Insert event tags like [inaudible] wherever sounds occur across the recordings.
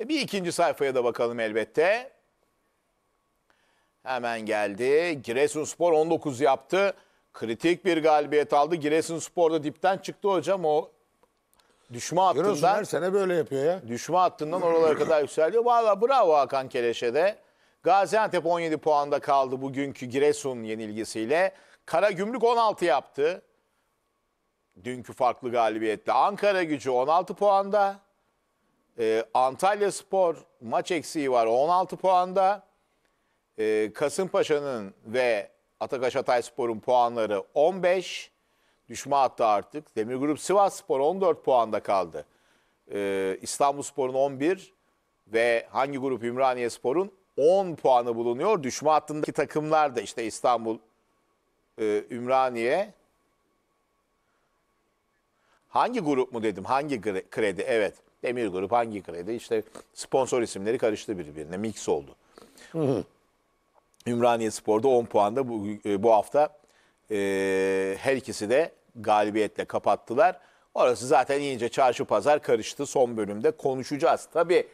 E bir ikinci sayfaya da bakalım elbette. Hemen geldi. Giresunspor 19 yaptı. Kritik bir galibiyet aldı. Giresunspor da dipten çıktı hocam o düşme hattından. Giresun her sene böyle yapıyor ya. Düşme hattından oralara kadar yükseliyor. Valla bravo Hakan Keleş'e Gaziantep 17 puanda kaldı bugünkü Giresun yenilgisiyle. Kara Gümrük 16 yaptı. Dünkü farklı galibiyetle. Ankara gücü 16 puanda. Ee, Antalya Spor maç eksiği var 16 puanda. Ee, Kasımpaşa'nın ve Atakaş Hatay Spor'un puanları 15. Düşme hattı artık. Demir Grup Sivas Spor 14 puanda kaldı. Ee, İstanbul Spor'un 11 ve hangi grup Ümraniye Spor'un 10 puanı bulunuyor. Düşme hattındaki takımlar da işte İstanbul, e, Ümraniye. Hangi grup mu dedim? Hangi kredi? Evet. Emir Grup hangi kredi? İşte sponsor isimleri karıştı birbirine. Mix oldu. Hı hı. Ümraniye Spor'da 10 puanda bu, e, bu hafta e, her ikisi de galibiyetle kapattılar. Orası zaten iyice çarşı pazar karıştı son bölümde konuşacağız. Tabii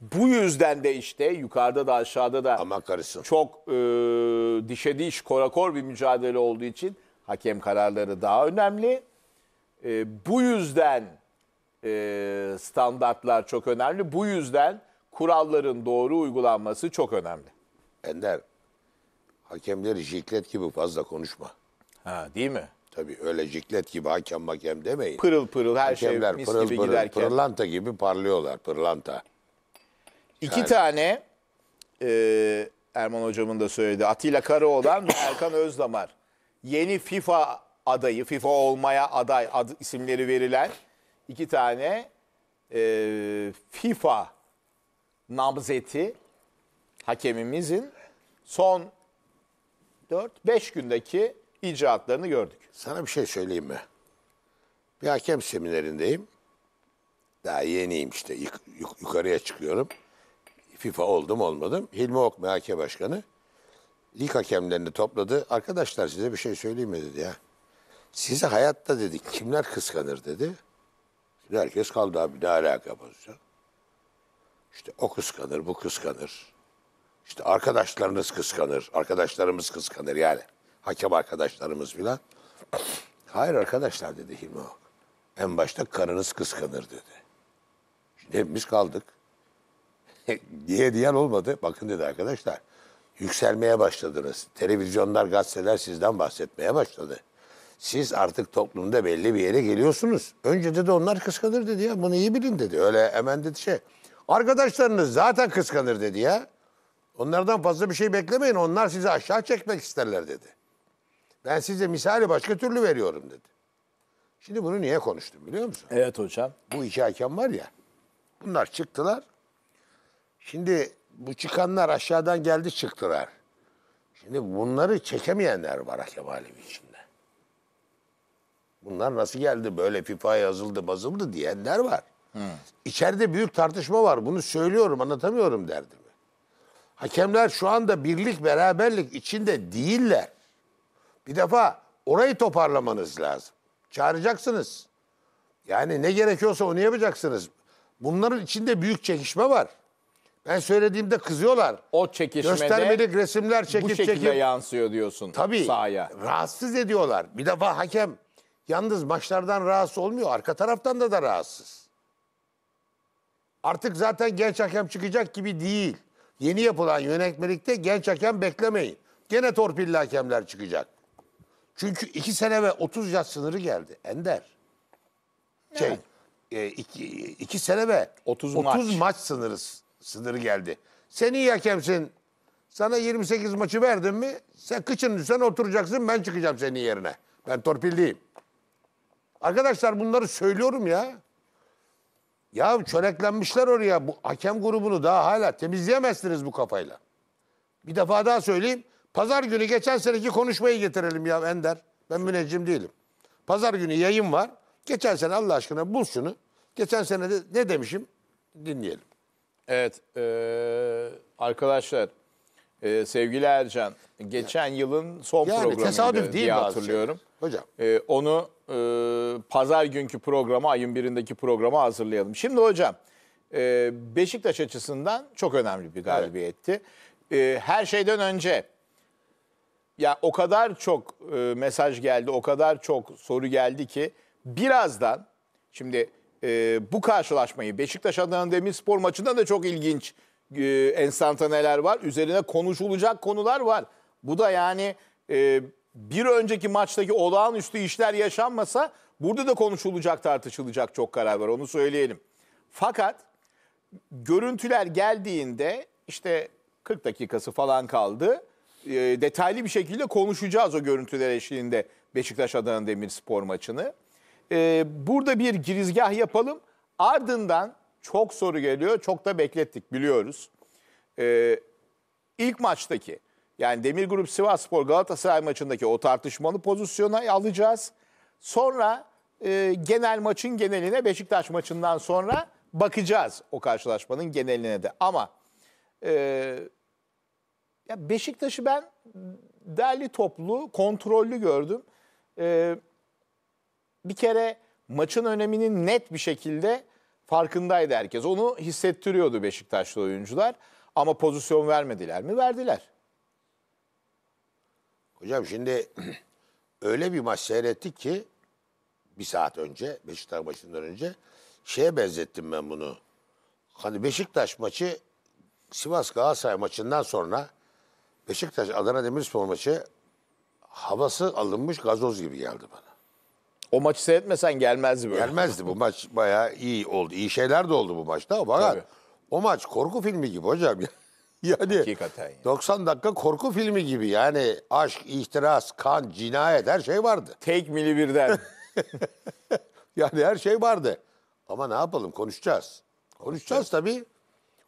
bu yüzden de işte yukarıda da aşağıda da Ama karışsın. çok e, dişe diş korakor bir mücadele olduğu için hakem kararları daha önemli. E, bu yüzden e, standartlar çok önemli. Bu yüzden kuralların doğru uygulanması çok önemli. Ender, hakemleri ciklet gibi fazla konuşma. Ha, değil mi? Tabii öyle ciklet gibi hakem hakem demeyin. Pırıl pırıl her şey Hakemler şey mis pırıl, gibi pırıl, giderken. Pırlanta gibi parlıyorlar, pırlanta. İki Yani- tane e, Erman hocamın da söyledi. Atilla Karaoğlan ve [coughs] Erkan Özdamar. Yeni FIFA adayı, FIFA olmaya aday ad, isimleri verilen iki tane e, FIFA namzeti hakemimizin son 4-5 gündeki icraatlarını gördük. Sana bir şey söyleyeyim mi? Bir hakem seminerindeyim. Daha yeniyim işte. Yuk yuk yukarıya çıkıyorum. FIFA oldum olmadım. Hilmi Ok MHK Başkanı lig hakemlerini topladı. Arkadaşlar size bir şey söyleyeyim mi dedi ya. Sizi hayatta dedi kimler kıskanır dedi herkes kaldı abi ne alaka bozacak. İşte o kıskanır, bu kıskanır. İşte arkadaşlarınız kıskanır, arkadaşlarımız kıskanır yani. Hakem arkadaşlarımız filan. Hayır arkadaşlar dedi Hilmi Ak. En başta karınız kıskanır dedi. Şimdi hepimiz kaldık. diye [laughs] diyen olmadı. Bakın dedi arkadaşlar. Yükselmeye başladınız. Televizyonlar, gazeteler sizden bahsetmeye başladı siz artık toplumda belli bir yere geliyorsunuz. Önce dedi onlar kıskanır dedi ya. Bunu iyi bilin dedi. Öyle hemen dedi şey. Arkadaşlarınız zaten kıskanır dedi ya. Onlardan fazla bir şey beklemeyin. Onlar sizi aşağı çekmek isterler dedi. Ben size misali başka türlü veriyorum dedi. Şimdi bunu niye konuştum biliyor musun? Evet hocam. Bu iki hakem var ya. Bunlar çıktılar. Şimdi bu çıkanlar aşağıdan geldi çıktılar. Şimdi bunları çekemeyenler var hakem alemi için. Bunlar nasıl geldi böyle FIFA'ya yazıldı bazıldı diyenler var. Hı. İçeride büyük tartışma var. Bunu söylüyorum anlatamıyorum derdimi. Hakemler şu anda birlik beraberlik içinde değiller. Bir defa orayı toparlamanız lazım. Çağıracaksınız. Yani ne gerekiyorsa onu yapacaksınız. Bunların içinde büyük çekişme var. Ben söylediğimde kızıyorlar. O çekişmede Göstermelik resimler çekip bu şekilde çekip, yansıyor diyorsun Tabii, sahaya. Rahatsız ediyorlar. Bir defa hakem Yalnız maçlardan rahatsız olmuyor. Arka taraftan da da rahatsız. Artık zaten genç hakem çıkacak gibi değil. Yeni yapılan yönetmelikte genç hakem beklemeyin. Gene torpilli hakemler çıkacak. Çünkü iki sene ve 30 yaş sınırı geldi. Ender. Şey, evet. e, iki, iki sene ve 30, 30 maç. maç sınırı sınırı geldi. Sen iyi hakemsin. Sana 28 maçı verdim mi sen kıçın sen oturacaksın ben çıkacağım senin yerine. Ben torpilliyim. Arkadaşlar bunları söylüyorum ya. Ya çöreklenmişler oraya. Bu hakem grubunu daha hala temizleyemezsiniz bu kafayla. Bir defa daha söyleyeyim. Pazar günü geçen seneki konuşmayı getirelim ya Ender. Ben müneccim değilim. Pazar günü yayın var. Geçen sene Allah aşkına bul şunu. Geçen sene de ne demişim dinleyelim. Evet e, arkadaşlar e, sevgili Ercan geçen yılın son yani, programıydı diye hatırlıyorum. Şey. Hocam. E, onu e, pazar günkü programa, ayın birindeki programı hazırlayalım. Şimdi hocam, e, Beşiktaş açısından çok önemli bir galibiyetti. Evet. E, her şeyden önce ya o kadar çok e, mesaj geldi, o kadar çok soru geldi ki birazdan şimdi e, bu karşılaşmayı Beşiktaş Adana spor maçında da çok ilginç e, enstantaneler var. Üzerine konuşulacak konular var. Bu da yani e, bir önceki maçtaki olağanüstü işler yaşanmasa burada da konuşulacak, tartışılacak çok karar var. Onu söyleyelim. Fakat görüntüler geldiğinde işte 40 dakikası falan kaldı. E, detaylı bir şekilde konuşacağız o görüntüler eşliğinde Beşiktaş Adana Demirspor maçını. E, burada bir girizgah yapalım. Ardından çok soru geliyor. Çok da beklettik biliyoruz. E, ilk maçtaki yani Demir Grup Sivas Spor Galatasaray maçındaki o tartışmalı pozisyona alacağız. Sonra e, genel maçın geneline Beşiktaş maçından sonra bakacağız o karşılaşmanın geneline de. Ama e, ya Beşiktaş'ı ben derli toplu, kontrollü gördüm. E, bir kere maçın öneminin net bir şekilde farkındaydı herkes. Onu hissettiriyordu Beşiktaşlı oyuncular. Ama pozisyon vermediler mi? Verdiler. Hocam şimdi [clears throat] öyle bir maç seyrettik ki bir saat önce Beşiktaş maçından önce şeye benzettim ben bunu. Hani Beşiktaş maçı Sivas Galatasaray maçından sonra Beşiktaş Adana Demirspor maçı havası alınmış gazoz gibi geldi bana. O maçı seyretmesen gelmezdi böyle. Gelmezdi bu maç bayağı iyi oldu. İyi şeyler de oldu bu maçta. Fakat o maç korku filmi gibi hocam. Yani Hakikaten. 90 dakika korku filmi gibi yani aşk, ihtiras, kan, cinayet her şey vardı. Tek mili birden. [laughs] yani her şey vardı. Ama ne yapalım konuşacağız. Konuşacağız tabii.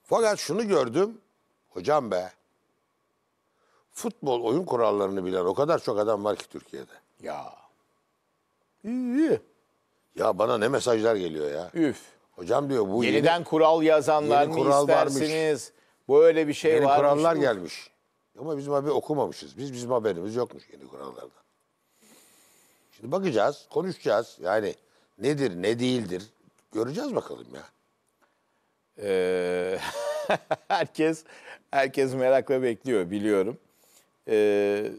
Fakat şunu gördüm. Hocam be. Futbol oyun kurallarını bilen o kadar çok adam var ki Türkiye'de. Ya. İyi. Ya bana ne mesajlar geliyor ya. Üf. Hocam diyor bu yeniden yeni, kural yazanlar yeni mı kural istersiniz? Varmış. Böyle bir şey Yeni varmış kurallar mı? gelmiş. Ama bizim abi okumamışız. Biz bizim haberimiz yokmuş yeni kurallarda. Şimdi bakacağız, konuşacağız. Yani nedir, ne değildir göreceğiz bakalım ya. Ee, [laughs] herkes herkes merakla bekliyor biliyorum. Ee,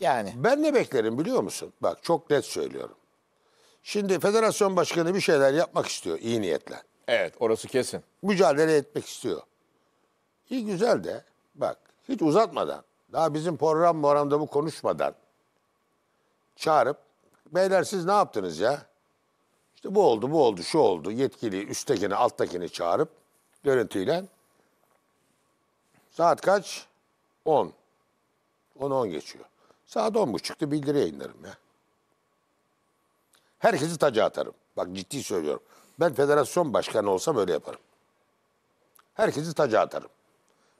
yani ben ne beklerim biliyor musun? Bak çok net söylüyorum. Şimdi federasyon başkanı bir şeyler yapmak istiyor iyi niyetle. Evet, orası kesin. Mücadele etmek istiyor. İyi güzel de bak hiç uzatmadan daha bizim program programda bu konuşmadan çağırıp beyler siz ne yaptınız ya? İşte bu oldu bu oldu şu oldu yetkili üsttekini alttakini çağırıp görüntüyle saat kaç? 10. 10-10 geçiyor. Saat 10 buçukta bildiri yayınlarım ya. Herkesi taca atarım. Bak ciddi söylüyorum. Ben federasyon başkanı olsam öyle yaparım. Herkesi taca atarım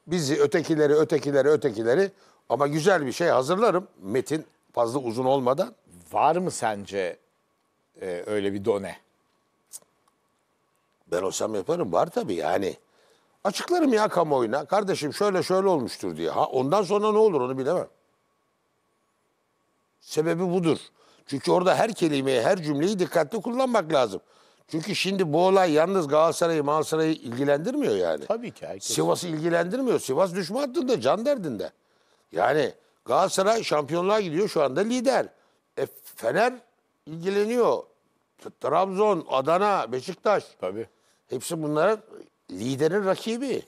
bizi ötekileri ötekileri ötekileri ama güzel bir şey hazırlarım metin fazla uzun olmadan. Var mı sence e, öyle bir done? Ben olsam yaparım var tabii yani. Açıklarım ya kamuoyuna kardeşim şöyle şöyle olmuştur diye. Ha, ondan sonra ne olur onu bilemem. Sebebi budur. Çünkü orada her kelimeyi, her cümleyi dikkatli kullanmak lazım. Çünkü şimdi bu olay yalnız Galatasaray'ı Malasaray ilgilendirmiyor yani. Tabii ki herkes. Sivas'ı ilgilendirmiyor. Sivas düşman hattında, can derdinde. Yani Galatasaray şampiyonluğa gidiyor şu anda lider. E, Fener ilgileniyor. Trabzon, Adana, Beşiktaş. Tabii. Hepsi bunların liderin rakibi.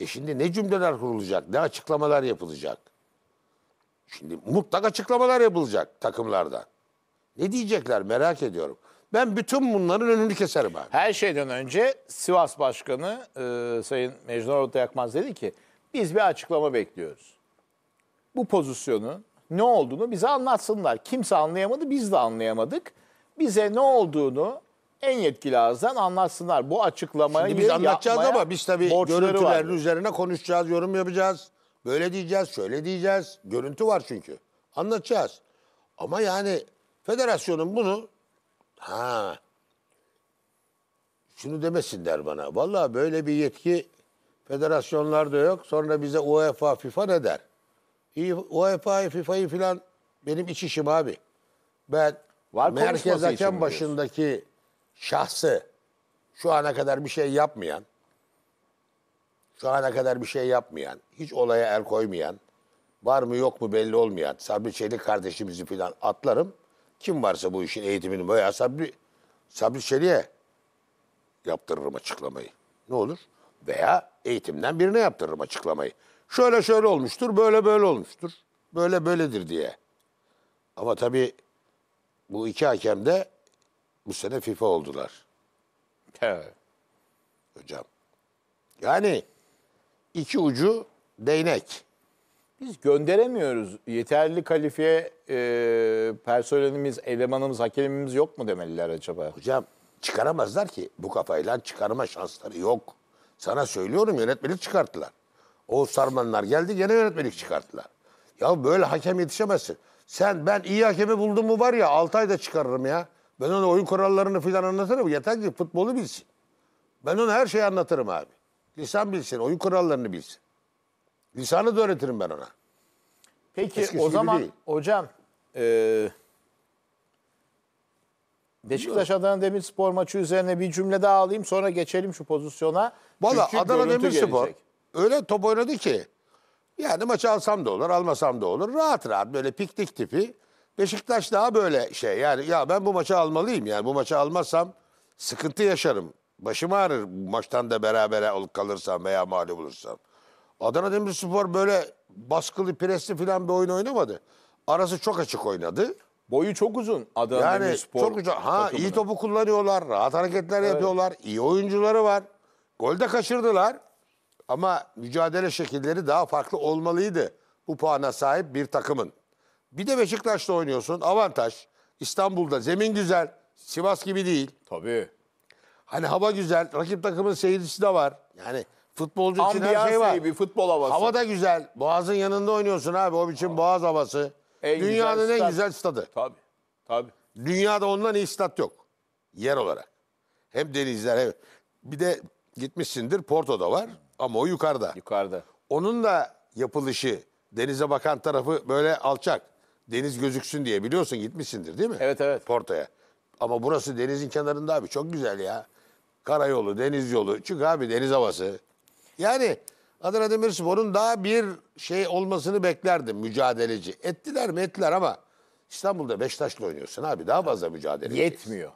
E şimdi ne cümleler kurulacak, ne açıklamalar yapılacak? Şimdi mutlak açıklamalar yapılacak takımlarda. Ne diyecekler merak ediyorum. Ben bütün bunların önünü keserim abi. Her şeyden önce Sivas Başkanı e, Sayın Mecnun Orta Yakmaz dedi ki biz bir açıklama bekliyoruz. Bu pozisyonun ne olduğunu bize anlatsınlar. Kimse anlayamadı, biz de anlayamadık. Bize ne olduğunu en yetkili ağızdan anlatsınlar. Bu açıklamayı Şimdi biz anlatacağız ama biz tabii görüntülerin vardı. üzerine konuşacağız, yorum yapacağız. Böyle diyeceğiz, şöyle diyeceğiz. Görüntü var çünkü. Anlatacağız. Ama yani federasyonun bunu Ha. Şunu demesinler bana. Vallahi böyle bir yetki federasyonlarda yok. Sonra bize UEFA, FIFA ne der? UEFA, FIFA'yı filan benim iç işim abi. Ben Var merkez hakem başındaki şahsı şu ana kadar bir şey yapmayan, şu ana kadar bir şey yapmayan, hiç olaya el koymayan, var mı yok mu belli olmayan, Sabri Çelik kardeşimizi filan atlarım. Kim varsa bu işin eğitimini veya Sabri, Sabri Çelik'e yaptırırım açıklamayı. Ne olur? Veya eğitimden birine yaptırırım açıklamayı. Şöyle şöyle olmuştur, böyle böyle olmuştur. Böyle böyledir diye. Ama tabii bu iki hakem de bu sene FIFA oldular. He. Hocam. Yani iki ucu değnek biz gönderemiyoruz. Yeterli kalifiye e, personelimiz, elemanımız, hakemimiz yok mu demeliler acaba? Hocam çıkaramazlar ki bu kafayla çıkarma şansları yok. Sana söylüyorum yönetmelik çıkarttılar. O sarmanlar geldi gene yönetmelik çıkarttılar. Ya böyle hakem yetişemezsin. Sen ben iyi hakemi buldum mu var ya 6 ayda çıkarırım ya. Ben ona oyun kurallarını filan anlatırım. Yeter ki futbolu bilsin. Ben ona her şeyi anlatırım abi. Lisan bilsin, oyun kurallarını bilsin. Lisanı da öğretirim ben ona. Peki Eskisi o zaman değil. hocam e, Beşiktaş Adana Demirspor maçı üzerine bir cümle daha alayım sonra geçelim şu pozisyona. Valla Adana görüntü Demirspor öyle top oynadı ki yani maçı alsam da olur almasam da olur. Rahat rahat böyle piknik tipi. Beşiktaş daha böyle şey yani ya ben bu maçı almalıyım yani bu maçı almazsam sıkıntı yaşarım. Başım ağrır bu maçtan da berabere ol- kalırsam veya mağlup olursam. Adana Demirspor böyle baskılı, presli falan bir oyun oynamadı. Arası çok açık oynadı. Boyu çok uzun Adana yani Demirspor. çok uzun. Ha takımının. iyi topu kullanıyorlar, rahat hareketler yapıyorlar, iyi oyuncuları var. Gol de kaçırdılar. Ama mücadele şekilleri daha farklı olmalıydı bu puana sahip bir takımın. Bir de Beşiktaş'ta oynuyorsun. Avantaj. İstanbul'da zemin güzel. Sivas gibi değil. Tabii. Hani hava güzel. Rakip takımın seyircisi de var. Yani Futbolcu için her şey var. bir futbol havası. Hava da güzel. Boğaz'ın yanında oynuyorsun abi. O biçim Boğaz havası. En Dünyanın güzel en stat. güzel stadı. Tabii. Tabii. Dünyada ondan iyi stat yok. Yer olarak. Hem denizler hem... Bir de gitmişsindir Porto'da var ama o yukarıda. Yukarıda. Onun da yapılışı, denize bakan tarafı böyle alçak. Deniz gözüksün diye biliyorsun gitmişsindir değil mi? Evet evet. Porto'ya. Ama burası denizin kenarında abi çok güzel ya. Karayolu, deniz yolu. Çık abi deniz havası. Yani Adana Demirspor'un daha bir şey olmasını beklerdim mücadeleci. Ettiler mi ettiler ama İstanbul'da Beşiktaş'la oynuyorsun abi daha fazla mücadele. Yetmiyor.